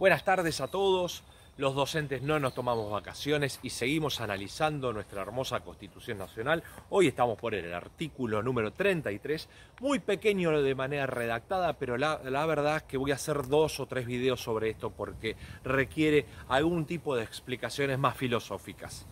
Buenas tardes a todos. Los docentes no nos tomamos vacaciones y seguimos analizando nuestra hermosa Constitución Nacional. Hoy estamos por el artículo número 33, muy pequeño de manera redactada, pero la, verdad es que voy a hacer dos o tres videos sobre esto porque requiere algún tipo de explicaciones más filosóficas.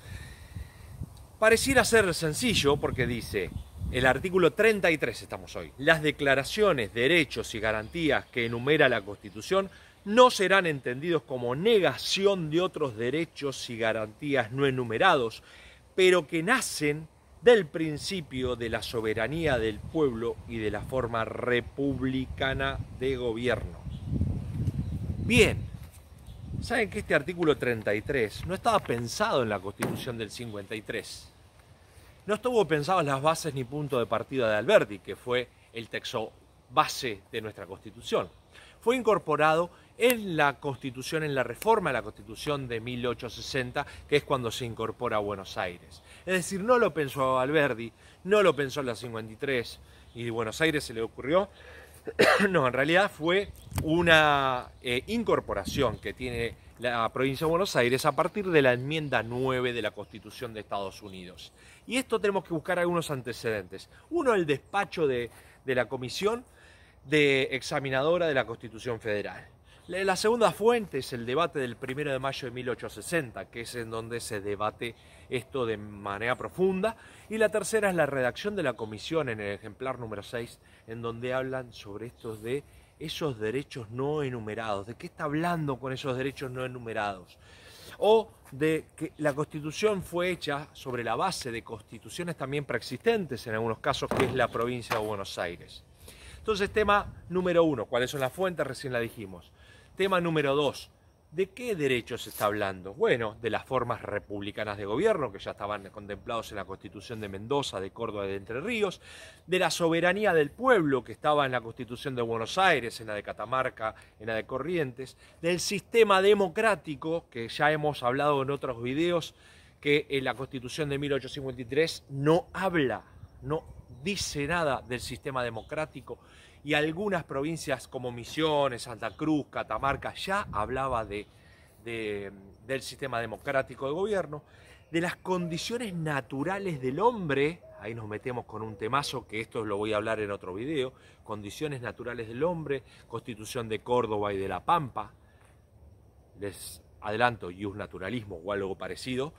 Pareciera ser sencillo porque dice, el artículo 33 estamos hoy, las declaraciones, derechos y garantías que enumera la Constitución no serán entendidos como negación de otros derechos y garantías no enumerados, pero que nacen del principio de la soberanía del pueblo y de la forma republicana de gobierno. Bien, saben que este artículo 33 no estaba pensado en la constitución del 53. No estuvo pensado en las bases ni punto de partida de Alberti, que fue el texto base de nuestra constitución. Fue incorporado en la Constitución, en la reforma de la Constitución de 1860, que es cuando se incorpora a Buenos Aires. Es decir, no lo pensó Alberdi, no lo pensó en la 53 y Buenos Aires se le ocurrió. No, en realidad fue una eh, incorporación que tiene la provincia de Buenos Aires a partir de la enmienda 9 de la Constitución de Estados Unidos. Y esto tenemos que buscar algunos antecedentes. Uno, el despacho de, de la Comisión de Examinadora de la Constitución Federal la segunda fuente es el debate del 1 de mayo de 1860, que es en donde se debate esto de manera profunda. Y la tercera es la redacción de la comisión en el ejemplar número 6, en donde hablan sobre estos de esos derechos no enumerados. ¿De qué está hablando con esos derechos no enumerados? O de que la constitución fue hecha sobre la base de constituciones también preexistentes, en algunos casos, que es la provincia de Buenos Aires. Entonces, tema número uno, ¿cuáles son las fuentes? Recién la dijimos. Tema número dos, ¿De qué derechos se está hablando? Bueno, de las formas republicanas de gobierno que ya estaban contemplados en la Constitución de Mendoza, de Córdoba y de Entre Ríos, de la soberanía del pueblo que estaba en la Constitución de Buenos Aires, en la de Catamarca, en la de Corrientes, del sistema democrático que ya hemos hablado en otros videos que en la Constitución de 1853 no habla, no dice nada del sistema democrático y algunas provincias como Misiones, Santa Cruz, Catamarca ya hablaba de, del sistema democrático de gobierno, de las condiciones naturales del hombre, ahí nos metemos con un temazo que esto lo voy a hablar en otro video, condiciones naturales del hombre, constitución de Córdoba y de La Pampa, les adelanto, y un naturalismo o algo parecido,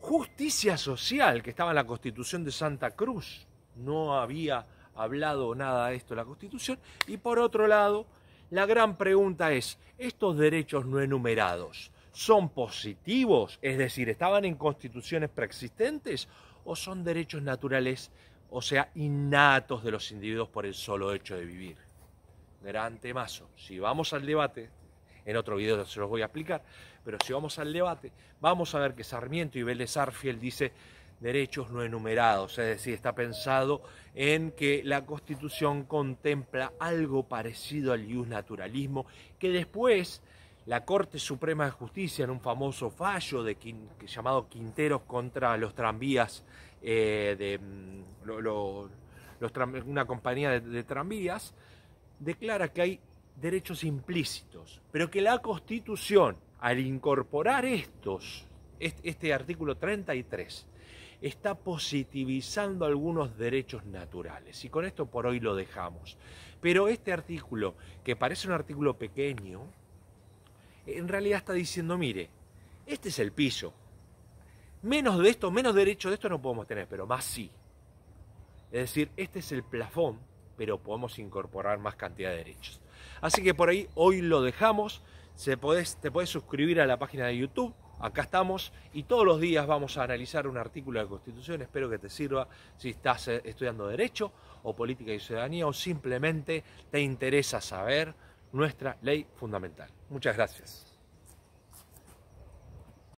justicia social que estaba en la constitución de Santa Cruz, no había hablado nada de esto la Constitución. Y por otro lado, la gran pregunta es, ¿estos derechos no enumerados son positivos? Es decir, ¿estaban en constituciones preexistentes o son derechos naturales, o sea, innatos de los individuos por el solo hecho de vivir? Gran temazo. Si vamos al debate, en otro video se los voy a explicar, pero si vamos al debate, vamos a ver que Sarmiento y Vélez Arfiel dice derechos no enumerados, es decir, está pensado en que la Constitución contempla algo parecido al ius naturalismo, que después la Corte Suprema de Justicia, en un famoso fallo de, llamado Quinteros contra los tranvías, eh, de, mm, una compañía de, tranvías, declara que hay derechos implícitos, pero que la Constitución, al incorporar estos, este, artículo 33 está positivizando algunos derechos naturales. Y con esto por hoy lo dejamos. Pero este artículo, que parece un artículo pequeño, en realidad está diciendo, mire, este es el piso. Menos de esto, menos derechos de esto no podemos tener, pero más sí. Es decir, este es el plafón, pero podemos incorporar más cantidad de derechos. Así que por ahí hoy lo dejamos. Se podés, te puedes suscribir a la página de YouTube acá estamos y todos los días vamos a analizar un artículo de la Constitución. Espero que te sirva si estás eh, estudiando Derecho o Política y Ciudadanía o simplemente te interesa saber nuestra ley fundamental. Muchas gracias.